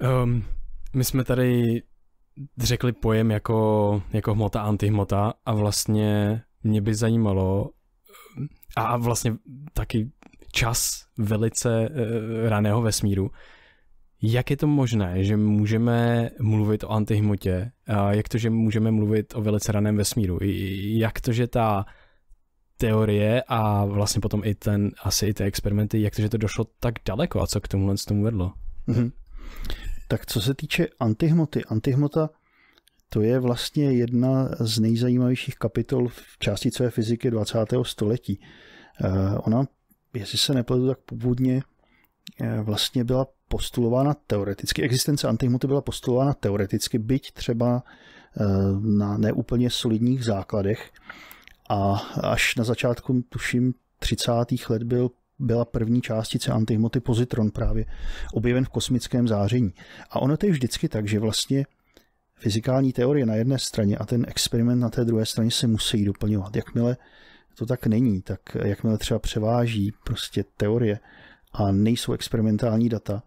Um, my jsme tady řekli pojem jako, jako hmota, antihmota a vlastně mě by zajímalo a vlastně taky čas velice uh, raného vesmíru. Jak je to možné, že můžeme mluvit o antihmotě? A jak to, že můžeme mluvit o velice raném vesmíru? Jak to, že ta teorie a vlastně potom i ten, asi i ty experimenty, jak to, že to došlo tak daleko a co k tomu vedlo? Mm-hmm. Tak co se týče antihmoty, antihmota to je vlastně jedna z nejzajímavějších kapitol v částicové fyziky 20. století. Eh, ona, jestli se nepletu, tak původně eh, vlastně byla postulována teoreticky. Existence antihmoty byla postulována teoreticky, byť třeba eh, na neúplně solidních základech. A až na začátku, tuším, 30. let byl byla první částice antihmoty pozitron právě objeven v kosmickém záření. A ono to je vždycky tak, že vlastně fyzikální teorie na jedné straně a ten experiment na té druhé straně se musí doplňovat. Jakmile to tak není, tak jakmile třeba převáží prostě teorie a nejsou experimentální data,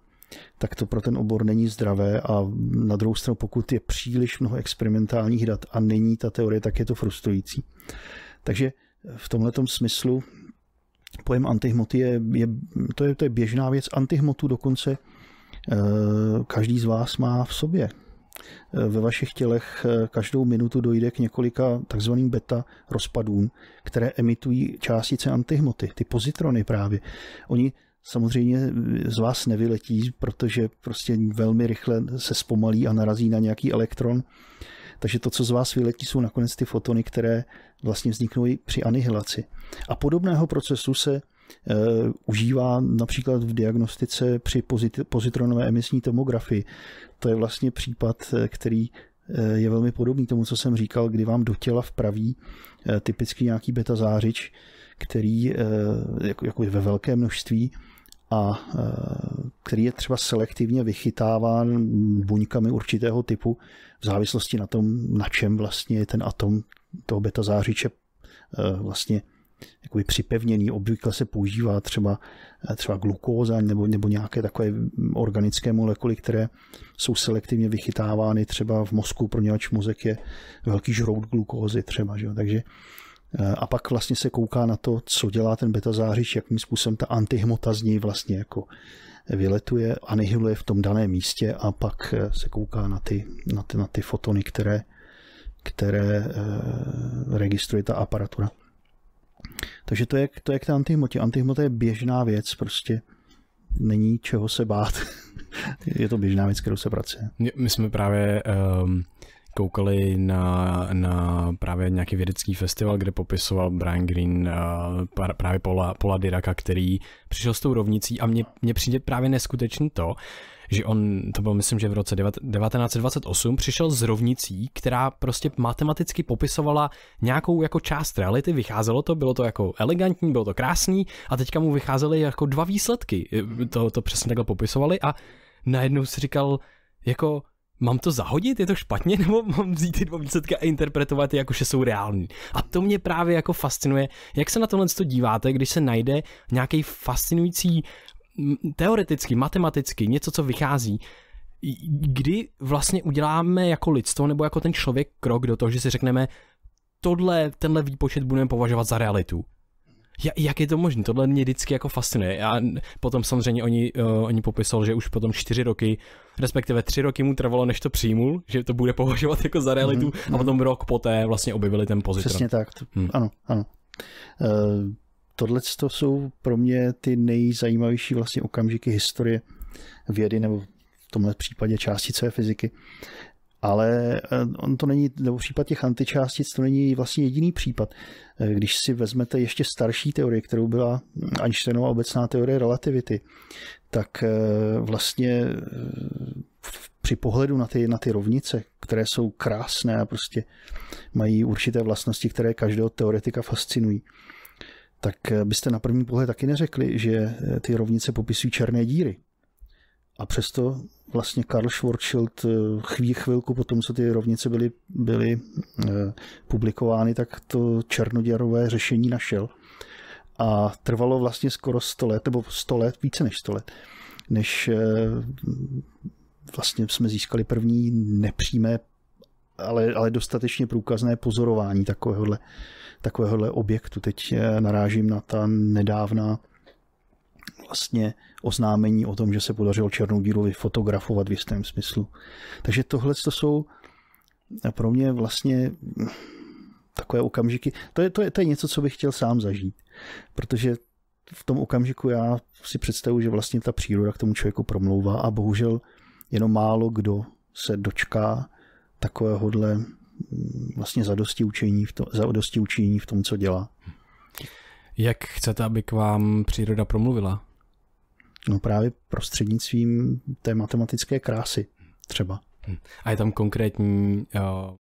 tak to pro ten obor není zdravé a na druhou stranu, pokud je příliš mnoho experimentálních dat a není ta teorie, tak je to frustrující. Takže v tomhletom smyslu pojem antihmoty je, je, to je, to je běžná věc. Antihmotu dokonce eh, každý z vás má v sobě. Eh, ve vašich tělech eh, každou minutu dojde k několika takzvaným beta rozpadům, které emitují částice antihmoty, ty pozitrony právě. Oni samozřejmě z vás nevyletí, protože prostě velmi rychle se zpomalí a narazí na nějaký elektron takže to, co z vás vyletí, jsou nakonec ty fotony, které vlastně vzniknou i při anihilaci. A podobného procesu se eh, užívá například v diagnostice při pozitronové emisní tomografii. To je vlastně případ, eh, který eh, je velmi podobný tomu, co jsem říkal, kdy vám do těla vpraví typicky nějaký beta zářič, který jako, jako ve velké množství a který je třeba selektivně vychytáván buňkami určitého typu v závislosti na tom, na čem vlastně je ten atom toho beta zářiče eh, vlastně jakoby připevněný. Obvykle se používá třeba, eh, třeba glukóza nebo, nebo nějaké takové organické molekuly, které jsou selektivně vychytávány třeba v mozku, pro něj, mozek je velký žrout glukózy třeba. Že jo? Takže eh, a pak vlastně se kouká na to, co dělá ten beta zářič, jakým způsobem ta antihmota z něj vlastně jako vyletuje, anihiluje v tom daném místě a pak eh, se kouká na ty, na ty, na ty fotony, které, které eh, registruje ta aparatura. Takže to je, to je k té antihmotě. Antihmota je běžná věc, prostě není čeho se bát. je to běžná věc, kterou se pracuje. My jsme právě um, koukali na, na právě nějaký vědecký festival, kde popisoval Brian Green uh, eh, právě Paula, Paula Diraka, který přišel s tou rovnicí a mně, mně přijde právě neskutečný to, že on, to bylo myslím, že v roce 1928, přišel s rovnicí, která prostě matematicky popisovala nějakou jako část reality, vycházelo to, bylo to jako elegantní, bylo to krásný a teďka mu vycházely jako dva výsledky, eh, to, to přesně takhle popisovali a najednou si říkal, jako mám to zahodit, je to špatně, nebo mám vzít ty dva výsledky a interpretovat je jako, že jsou reální. A to mě právě jako fascinuje, jak se na tohle to díváte, když se najde nějaký fascinující teoreticky, matematicky, něco, co vychází, kdy vlastně uděláme jako lidstvo nebo jako ten člověk krok do toho, že si řekneme, tohle, tenhle výpočet budeme považovat za realitu. Ja, jak je to možné? Tohle mě vždycky jako fascinuje. A potom samozřejmě oni, uh, oni popisal, že už potom čtyři roky, respektive tři roky mu trvalo, než to přijmul, že to bude považovat jako za realitu mm-hmm. a mhm. potom rok poté vlastně objevili ten pozitron. Přesně tak, to, hmm. ano, ano. Uh, Tohle jsou pro mě ty nejzajímavější vlastně okamžiky historie vědy nebo v tomhle případě částicové fyziky, ale eh, on to není, nebo případ těch antičástic, to není vlastně jediný případ. Eh, když si vezmete ještě starší teorie, kterou byla Einsteinova obecná teorie relativity, tak eh, vlastně při pohledu na ty, na ty rovnice, které jsou krásné a prostě mají určité vlastnosti, které každého teoretika fascinují, tak byste na první pohled taky neřekli, že ty rovnice popisují černé díry. A přesto vlastně Karl Schwarzschild eh, chvíli chvilku po tom, co ty rovnice byly, byly eh, publikovány, tak to černoděrové řešení našel. A trvalo vlastně skoro 100 let, nebo 100 let, více než 100 let, než eh, vlastně jsme získali první nepřímé, ale, ale dostatečně průkazné pozorování takovéhohle, takovéhohle objektu. Teď narážím na ta nedávná vlastně oznámení o tom, že se podařilo černou díru vyfotografovat v jistém smyslu. Takže tohle to jsou eh, pro mě vlastně hm, takové okamžiky. To je, to, je, to je něco, co bych chtěl sám zažít, protože v tom okamžiku já si představuji, že vlastně ta příroda k tomu člověku promlouvá a bohužel jenom málo kdo se dočká takovéhohle hm, vlastně zadosti učení v, to, zadosti učení v tom, co dělá. Jak chcete, aby k vám příroda promluvila? No právě prostřednictvím té matematické krásy třeba. Hm. A je tam konkrétní eh,